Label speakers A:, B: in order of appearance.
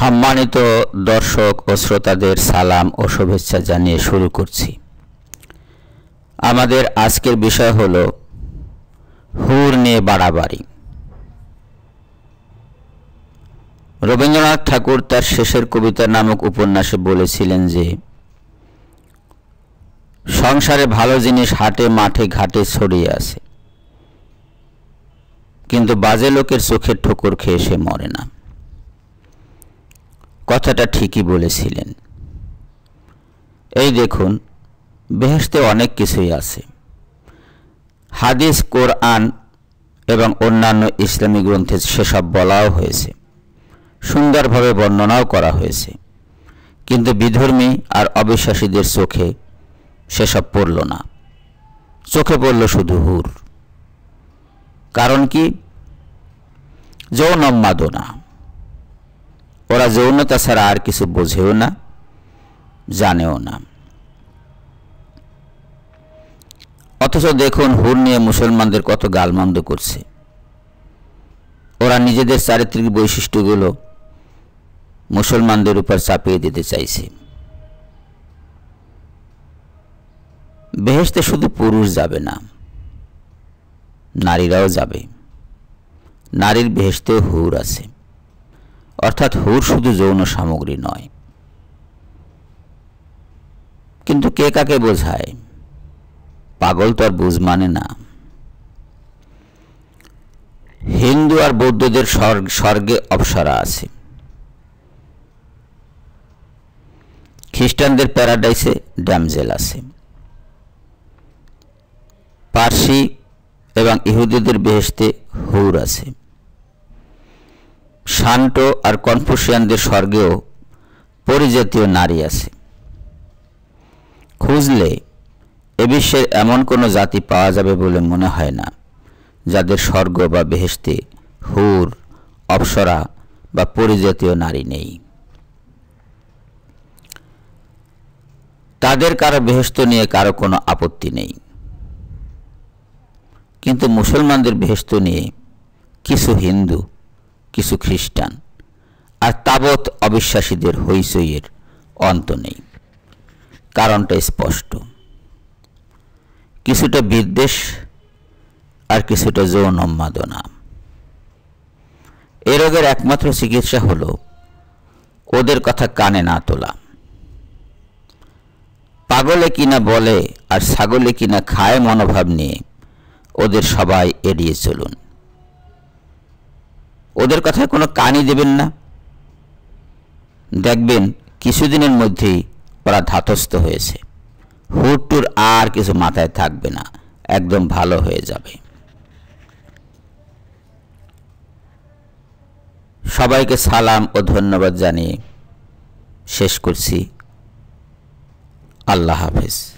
A: সম্মানিত দর্শক ও শ্রোতাদের সালাম ও শুভেচ্ছা জানিয়ে শুরু করছি আমাদের আজকের বিষয় হল হুর নিয়ে বাড়াবাড়ি রবীন্দ্রনাথ ঠাকুর তার শেষের কবিতা নামক উপন্যাসে বলেছিলেন যে সংসারে ভালো জিনিস হাটে মাঠে ঘাটে ছড়িয়ে আছে কিন্তু বাজে লোকের চোখের ঠোকর খেয়ে সে মরে না কথাটা ঠিকই বলেছিলেন এই দেখুন বেহেস্তে অনেক কিছুই আছে হাদিস কোরআন এবং অন্যান্য ইসলামী গ্রন্থে সেসব বলাও হয়েছে সুন্দরভাবে বর্ণনাও করা হয়েছে কিন্তু বিধর্মী আর অবিশ্বাসীদের চোখে সেসব পড়ল না চোখে পড়ল শুধু হুর কারণ কি যৌনম্মাদনা ওরা যৌনতা ছাড়া আর কিছু বোঝেও না জানেও না অথচ দেখুন হুর নিয়ে মুসলমানদের কত গালমন্দ করছে ওরা নিজেদের চারিত্রিক বৈশিষ্ট্যগুলো মুসলমানদের উপর চাপিয়ে দিতে চাইছে বেহেস্তে শুধু পুরুষ যাবে না নারীরাও যাবে নারীর বেহেস্তেও হুর আছে অর্থাৎ হুর শুধু যৌন সামগ্রী নয় কিন্তু কে কাকে বোঝায় পাগল তো আর বুঝ মানে না হিন্দু আর বৌদ্ধদের স্বর্গে অপসরা আছে খ্রিস্টানদের প্যারাডাইসে ড্যামজেল আছে পার্সি এবং ইহুদিদের বেহেস্তে হুর আছে শান্ত আর কনফুসিয়ানদের স্বর্গেও পরিজাতীয় নারী আছে খুঁজলে এ বিশ্বের এমন কোনো জাতি পাওয়া যাবে বলে মনে হয় না যাদের স্বর্গ বা বেহেস্তে হুর অপসরা বা পরিজাতীয় নারী নেই তাদের কারো বেহেস্ত নিয়ে কারো কোনো আপত্তি নেই কিন্তু মুসলমানদের বেহেস্ত নিয়ে কিছু হিন্দু কিছু খ্রিস্টান আর তাবৎ অবিশ্বাসীদের হইচইয়ের অন্ত নেই কারণটা স্পষ্ট কিছুটা বিদ্বেষ আর কিছুটা যৌন উন্মাদনা এ রোগের একমাত্র চিকিৎসা হল ওদের কথা কানে না তোলা পাগলে কিনা বলে আর ছাগলে কিনা খায় মনোভাব নিয়ে ওদের সবাই এড়িয়ে চলুন ওদের কথায় কোনো কানই দেবেন না দেখবেন কিছুদিনের মধ্যেই ওরা ধাতস্থ হয়েছে হুটটুর আর কিছু মাথায় থাকবে না একদম ভালো হয়ে যাবে সবাইকে সালাম ও ধন্যবাদ জানিয়ে শেষ করছি আল্লাহ হাফেজ